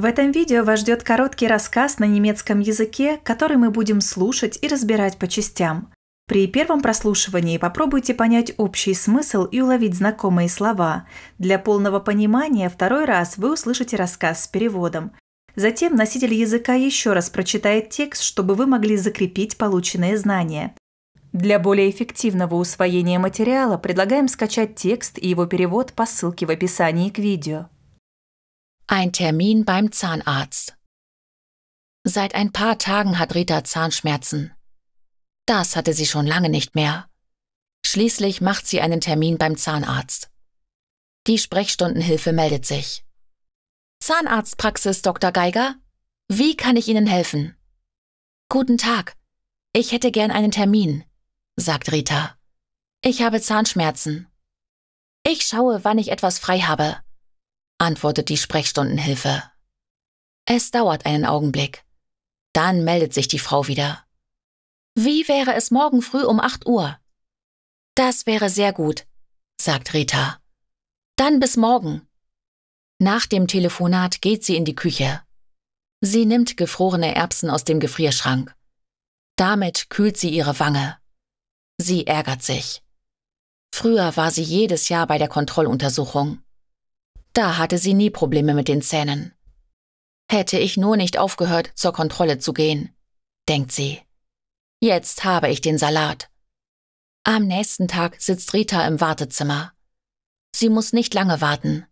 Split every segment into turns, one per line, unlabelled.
В этом видео вас ждет короткий рассказ на немецком языке, который мы будем слушать и разбирать по частям. При первом прослушивании попробуйте понять общий смысл и уловить знакомые слова. Для полного понимания второй раз вы услышите рассказ с переводом. Затем носитель языка еще раз прочитает текст, чтобы вы могли закрепить полученные знания. Для более эффективного усвоения материала предлагаем скачать текст и его перевод по ссылке в описании к видео. Ein Termin
beim Zahnarzt. Seit ein paar Tagen hat Rita Zahnschmerzen. Das hatte sie schon lange nicht mehr. Schließlich macht sie einen Termin beim Zahnarzt. Die Sprechstundenhilfe meldet sich. Zahnarztpraxis, Dr. Geiger? Wie kann ich Ihnen helfen? Guten Tag. Ich hätte gern einen Termin, sagt Rita. Ich habe Zahnschmerzen. Ich schaue, wann ich etwas frei habe antwortet die Sprechstundenhilfe. Es dauert einen Augenblick. Dann meldet sich die Frau wieder. Wie wäre es morgen früh um 8 Uhr? Das wäre sehr gut, sagt Rita. Dann bis morgen. Nach dem Telefonat geht sie in die Küche. Sie nimmt gefrorene Erbsen aus dem Gefrierschrank. Damit kühlt sie ihre Wange. Sie ärgert sich. Früher war sie jedes Jahr bei der Kontrolluntersuchung. Da hatte sie nie Probleme mit den Zähnen. Hätte ich nur nicht aufgehört, zur Kontrolle zu gehen, denkt sie. Jetzt habe ich den Salat. Am nächsten Tag sitzt Rita im Wartezimmer. Sie muss nicht lange warten.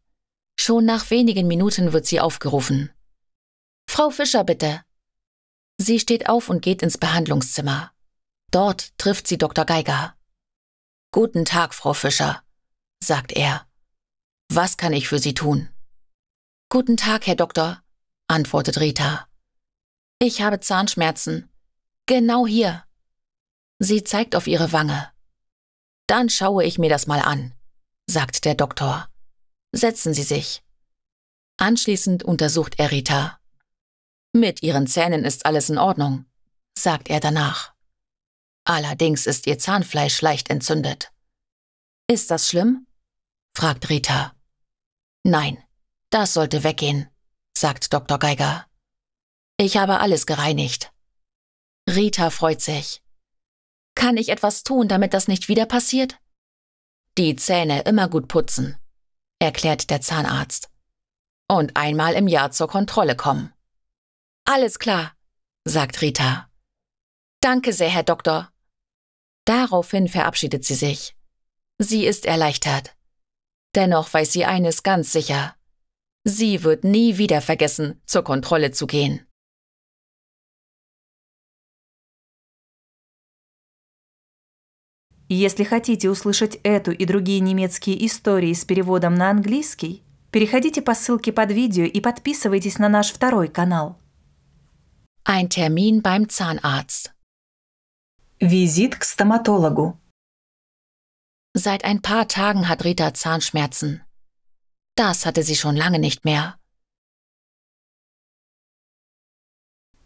Schon nach wenigen Minuten wird sie aufgerufen. Frau Fischer, bitte. Sie steht auf und geht ins Behandlungszimmer. Dort trifft sie Dr. Geiger. Guten Tag, Frau Fischer, sagt er. Was kann ich für Sie tun? Guten Tag, Herr Doktor, antwortet Rita. Ich habe Zahnschmerzen. Genau hier. Sie zeigt auf ihre Wange. Dann schaue ich mir das mal an, sagt der Doktor. Setzen Sie sich. Anschließend untersucht er Rita. Mit Ihren Zähnen ist alles in Ordnung, sagt er danach. Allerdings ist Ihr Zahnfleisch leicht entzündet. Ist das schlimm? fragt Rita. Nein, das sollte weggehen, sagt Dr. Geiger. Ich habe alles gereinigt. Rita freut sich. Kann ich etwas tun, damit das nicht wieder passiert? Die Zähne immer gut putzen, erklärt der Zahnarzt. Und einmal im Jahr zur Kontrolle kommen. Alles klar, sagt Rita. Danke sehr, Herr Doktor. Daraufhin verabschiedet sie sich. Sie ist erleichtert. Dennoch weiß sie eines ganz sicher. Sie wird nie wieder
vergessen, zur Kontrolle zu gehen.
Если хотите услышать эту и другие немецкие истории с переводом на английский, переходите по ссылке под видео и подписывайтесь на наш второй канал. Ein Termin beim Zahnarzt. Визит к стоматологу. Seit ein paar Tagen
hat Rita Zahnschmerzen. Das hatte sie schon lange nicht mehr.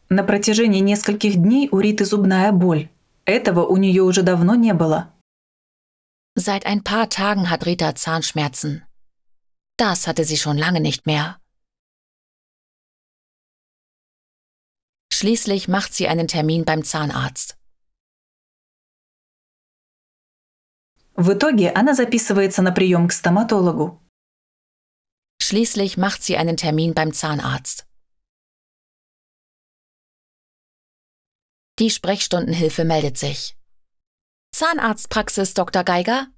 На протяжении нескольких дней у Риты зубная боль. Этого у нее уже давно не было. Seit ein paar Tagen
hat Rita Zahnschmerzen. Das hatte sie schon lange nicht mehr.
Schließlich macht sie einen Termin beim Zahnarzt. В итоге она записывается на прием к стоматологу. Schließlich macht sie einen Termin beim Zahnarzt. Die Sprechstundenhilfe meldet sich. Zahnarztpraxis Dr. Geiger,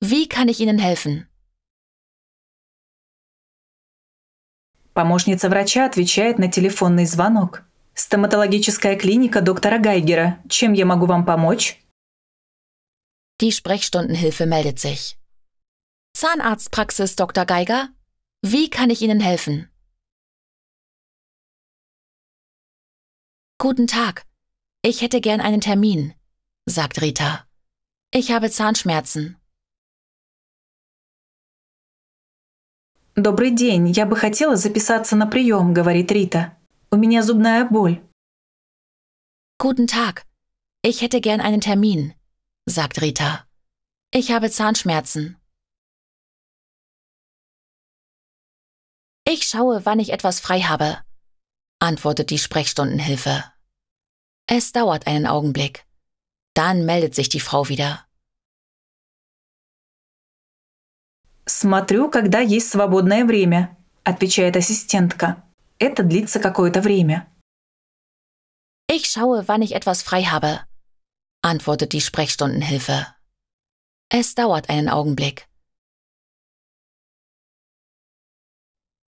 wie kann ich Ihnen
helfen? Помощница врача отвечает на телефонный звонок. Стоматологическая клиника доктора Гайгера. Чем я могу вам помочь? Die Sprechstundenhilfe meldet sich.
Zahnarztpraxis Dr. Geiger, wie kann ich Ihnen helfen?
Guten Tag, ich hätte gern einen Termin, sagt Rita. Ich habe Zahnschmerzen.
Добрый день, я бы хотела записаться на прием, говорит Рита. У меня зубная боль. Guten Tag,
ich hätte gern einen Termin, sagt Rita. Ich habe Zahnschmerzen.
Ich schaue, wann ich etwas frei habe, antwortet die Sprechstundenhilfe. Es dauert einen Augenblick.
Dann meldet sich die Frau wieder. «Смотрю, когда есть свободное время», – отвечает ассистентка. «Это длится какое-то время». Ich schaue, wann ich etwas frei habe,
antwortet die Sprechstundenhilfe. Es dauert einen Augenblick.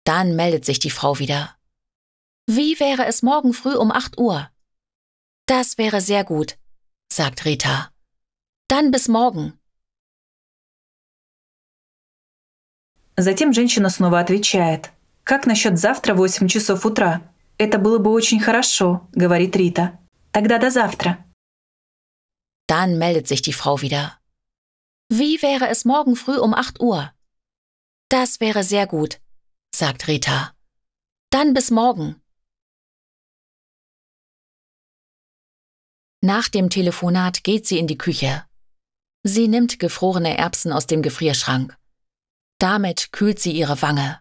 Dann meldet sich die Frau wieder. Wie wäre es morgen früh um 8 Uhr? Das wäre sehr gut,
sagt Rita. Dann bis morgen. Затем женщина снова отвечает. «Как насчет завтра в 8 часов утра?» «Это было бы очень хорошо», — говорит Рита. «Тогда до завтра». Dann meldet sich die Frau wieder.
Wie wäre es morgen früh um 8 Uhr? Das wäre sehr gut, sagt Rita. Dann
bis morgen. Nach dem
Telefonat geht sie in die Küche. Sie nimmt gefrorene Erbsen aus dem Gefrierschrank.
Damit kühlt sie ihre Wange.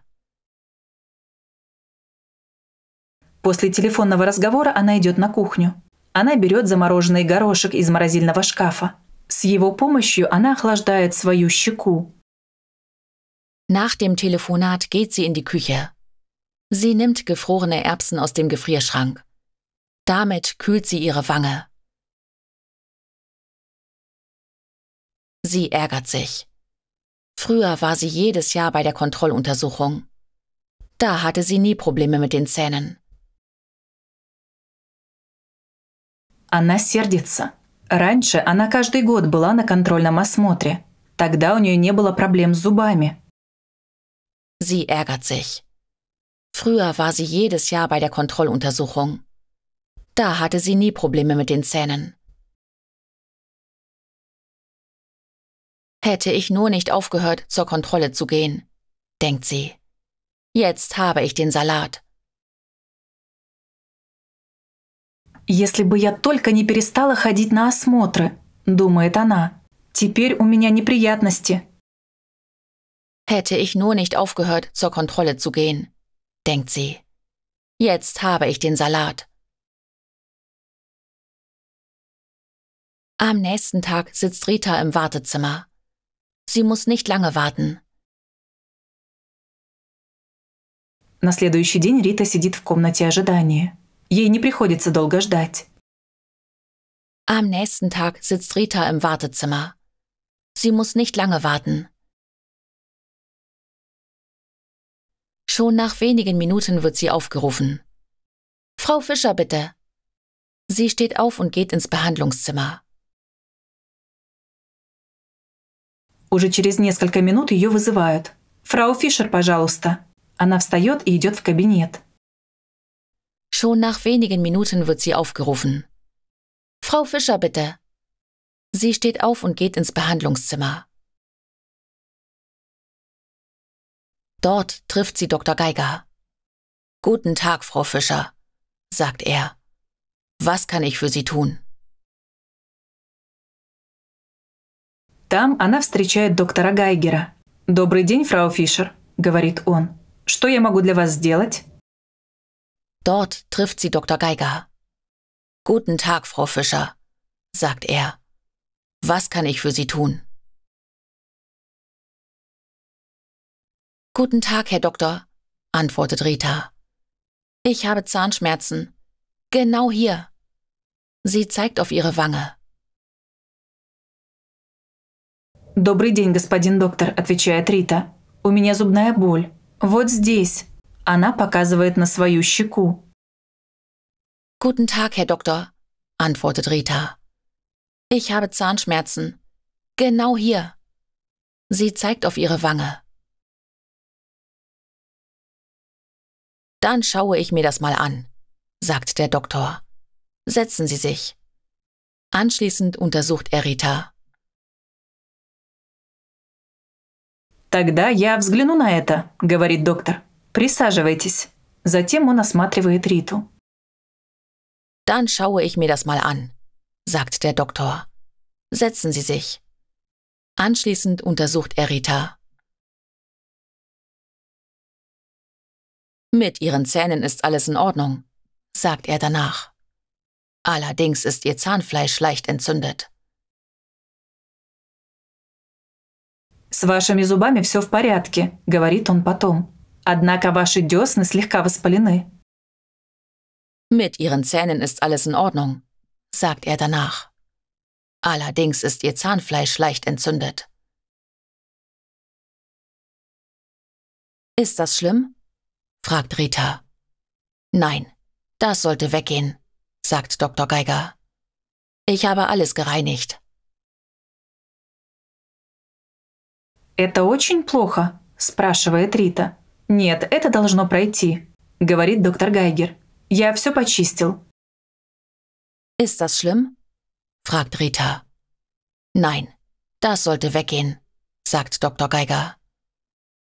После телефонного разговора она идет на кухню. Она берет замороженный горошек из морозильного шкафа. С его помощью она охлаждает свою щеку. Nach dem Telefonat geht sie in die Küche. Sie nimmt
gefrorene Erbsen aus dem Gefrierschrank. Damit kühlt sie ihre Wange.
Sie ärgert sich. Früher war sie jedes Jahr bei der Kontrolluntersuchung. Da hatte sie nie Probleme mit den Zähnen.
Она сердится. Раньше она каждый год была на контрольном осмотре. Тогда у нее не было проблем с зубами. Sie ärgert sich. Früher war sie
jedes Jahr bei der Kontrolluntersuchung. Da hatte sie nie Probleme mit den Zähnen.
Hätte ich nur nicht aufgehört, zur Kontrolle zu gehen, denkt sie. Jetzt habe ich den Salat.
«Если бы я только не перестала ходить на осмотры», – думает она. «Теперь у меня неприятности».
Hätte ich nur nicht aufgehört, zur Kontrolle zu gehen, denkt sie.
Jetzt habe ich den Salat. Am nächsten Tag sitzt Rita im Wartezimmer. Sie muss nicht lange warten. На следующий день Рита сидит
в комнате ожидания. Ей не приходится долго ждать. Am nächsten Tag sitzt Rita im Wartezimmer. Sie muss nicht lange warten.
Schon nach wenigen Minuten wird sie aufgerufen. Frau Fischer, bitte. Sie steht auf und geht ins Behandlungszimmer.
Уже через несколько минут ее вызывают. «Фрау Фишер, пожалуйста». Она встает и идет в кабинет. Schon nach wenigen Minuten wird sie aufgerufen. Frau Fischer,
bitte. Sie steht auf und geht ins Behandlungszimmer. Dort trifft sie Dr. Geiger. Guten Tag, Frau Fischer, sagt er. Was kann ich für Sie tun?
Там она встречает доктора Гайгера. «Добрый день, фрау Фишер», — говорит он. «Что я могу для вас сделать?» Dort trifft sie Dr. Geiger. Guten Tag, Frau Fischer,
sagt er. Was kann ich für Sie tun?
Guten Tag, Herr Doktor, antwortet Rita. Ich habe Zahnschmerzen. Genau hier. Sie zeigt auf ihre Wange.
Добрый день, господин доктор, отвечает Рита. У меня зубная боль. Вот здесь. Она показывает на свою щеку. Guten Tag, Herr Doktor, antwortet Rita.
Ich habe Zahnschmerzen. Genau hier. Sie zeigt auf
ihre Wange. Dann schaue ich mir das mal an, sagt der Doktor. Setzen Sie sich.
Anschließend untersucht er Rita. Тогда я взгляну на это, говорит доктор. Присаживайтесь. Затем он осматривает Риту. Dann schaue ich mir das mal an, sagt
der Doktor. Setzen Sie sich. Anschließend untersucht er Rita.
Mit ihren Zähnen ist alles in Ordnung, sagt er danach. Allerdings ist ihr Zahnfleisch leicht
entzündet. С вашими зубами все в порядке, говорит он потом. Однако ваши десны слегка воспалены. Mit ihren Zähnen ist
alles in Ordnung,
sagt er danach.
Allerdings ist ihr Zahnfleisch leicht entzündet. Ist das schlimm? fragt Rita. Nein, das sollte weggehen, sagt Dr. Geiger. Ich habe
alles gereinigt. Это очень плохо, спрашивает Рита. «Нет, это должно пройти», – говорит доктор Гайгер. «Я все почистил». «Ist das schlimm?»
fragt Rita. Nein, das sollte weggehen, sagt Dr. Geiger.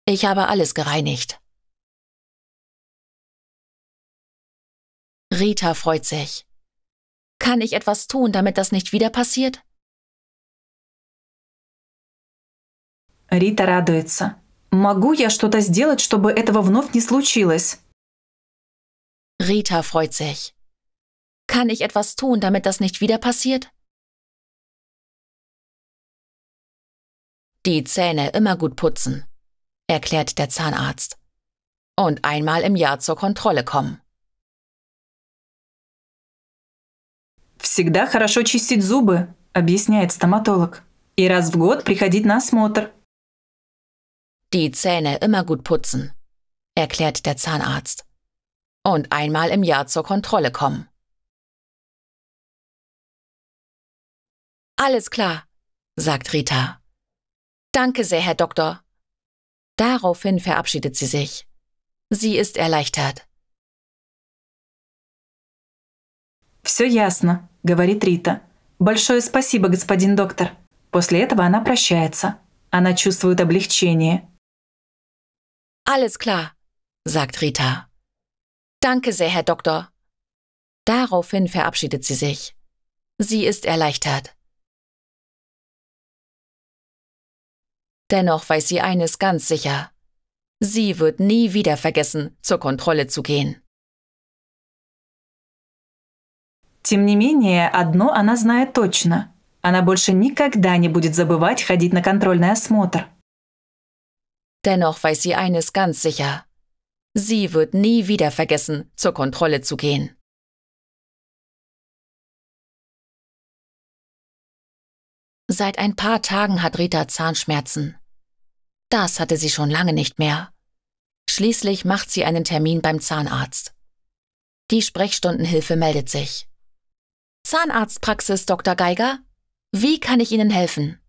Ich habe alles gereinigt. Rita freut sich. Kann ich etwas tun, damit das nicht wieder passiert? Rita радуется.
Могу я что-то сделать, чтобы этого вновь не случилось? Rita freut sich.
Kann ich etwas tun, damit das nicht wieder passiert?
Die Zähne immer gut putzen, erklärt der Zahnarzt. Und einmal im Jahr zur Kontrolle kommen.
Всегда хорошо чистить зубы, объясняет стоматолог. И раз в год приходить на осмотр. Die Zähne immer gut putzen, erklärt der Zahnarzt. Und
einmal im Jahr zur Kontrolle kommen.
Alles klar,
sagt Rita.
Danke sehr, Herr Doktor. Daraufhin verabschiedet sie sich. Sie ist erleichtert.
Все ясно, говорит Рита. Большое спасибо, господин доктор. После этого она прощается. Она чувствует облегчение.
Alles klar,
sagt Rita.
Danke sehr, Herr Doktor. Daraufhin verabschiedet sie sich. Sie ist
erleichtert. Dennoch weiß sie eines ganz sicher. Sie wird nie wieder vergessen, zur Kontrolle zu gehen.
Тем не менее, одно она знает точно. Она больше никогда не будет забывать ходить на контрольный осмотр –
Dennoch weiß sie eines ganz sicher. Sie wird nie wieder vergessen,
zur Kontrolle zu gehen.
Seit ein paar Tagen hat Rita Zahnschmerzen. Das hatte sie schon lange nicht mehr. Schließlich macht sie einen Termin beim Zahnarzt. Die Sprechstundenhilfe meldet sich. Zahnarztpraxis, Dr. Geiger? Wie kann ich Ihnen helfen?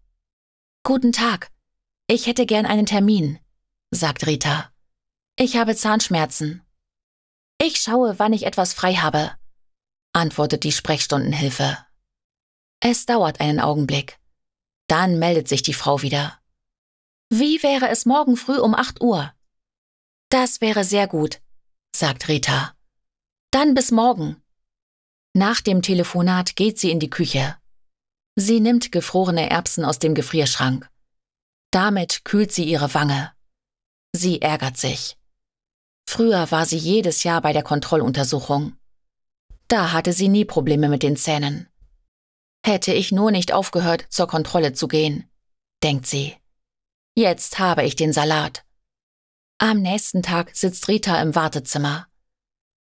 Guten Tag. Ich hätte gern einen Termin sagt Rita. Ich habe Zahnschmerzen. Ich schaue, wann ich etwas frei habe, antwortet die Sprechstundenhilfe. Es dauert einen Augenblick. Dann meldet sich die Frau wieder. Wie wäre es morgen früh um 8 Uhr? Das wäre sehr gut, sagt Rita. Dann bis morgen. Nach dem Telefonat geht sie in die Küche. Sie nimmt gefrorene Erbsen aus dem Gefrierschrank. Damit kühlt sie ihre Wange. Sie ärgert sich. Früher war sie jedes Jahr bei der Kontrolluntersuchung. Da hatte sie nie Probleme mit den Zähnen. Hätte ich nur nicht aufgehört, zur Kontrolle zu gehen, denkt sie. Jetzt habe ich den Salat. Am nächsten Tag sitzt Rita im Wartezimmer.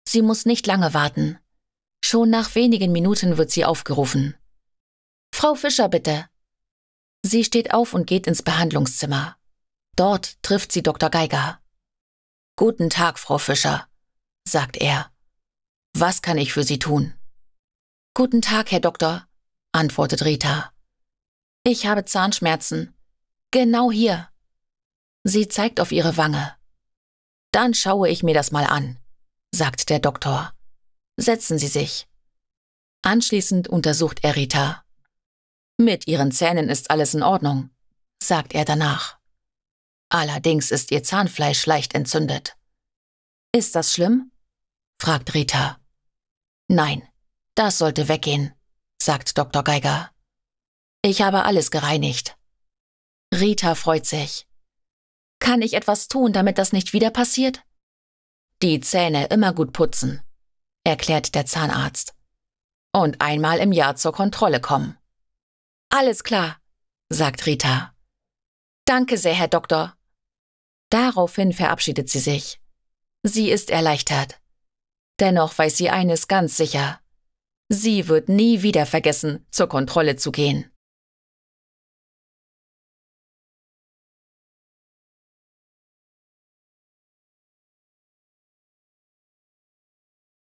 Sie muss nicht lange warten. Schon nach wenigen Minuten wird sie aufgerufen. Frau Fischer, bitte. Sie steht auf und geht ins Behandlungszimmer. Dort trifft sie Dr. Geiger. Guten Tag, Frau Fischer, sagt er. Was kann ich für Sie tun? Guten Tag, Herr Doktor, antwortet Rita. Ich habe Zahnschmerzen. Genau hier. Sie zeigt auf ihre Wange. Dann schaue ich mir das mal an, sagt der Doktor. Setzen Sie sich. Anschließend untersucht er Rita. Mit Ihren Zähnen ist alles in Ordnung, sagt er danach. Allerdings ist ihr Zahnfleisch leicht entzündet. Ist das schlimm? fragt Rita. Nein, das sollte weggehen, sagt Dr. Geiger. Ich habe alles gereinigt. Rita freut sich. Kann ich etwas tun, damit das nicht wieder passiert? Die Zähne immer gut putzen, erklärt der Zahnarzt. Und einmal im Jahr zur Kontrolle kommen. Alles klar, sagt Rita. Danke sehr, Herr Doktor. Daraufhin verabschiedet sie sich. Sie ist erleichtert. Dennoch weiß sie eines ganz sicher. Sie wird nie wieder vergessen, zur Kontrolle
zu gehen.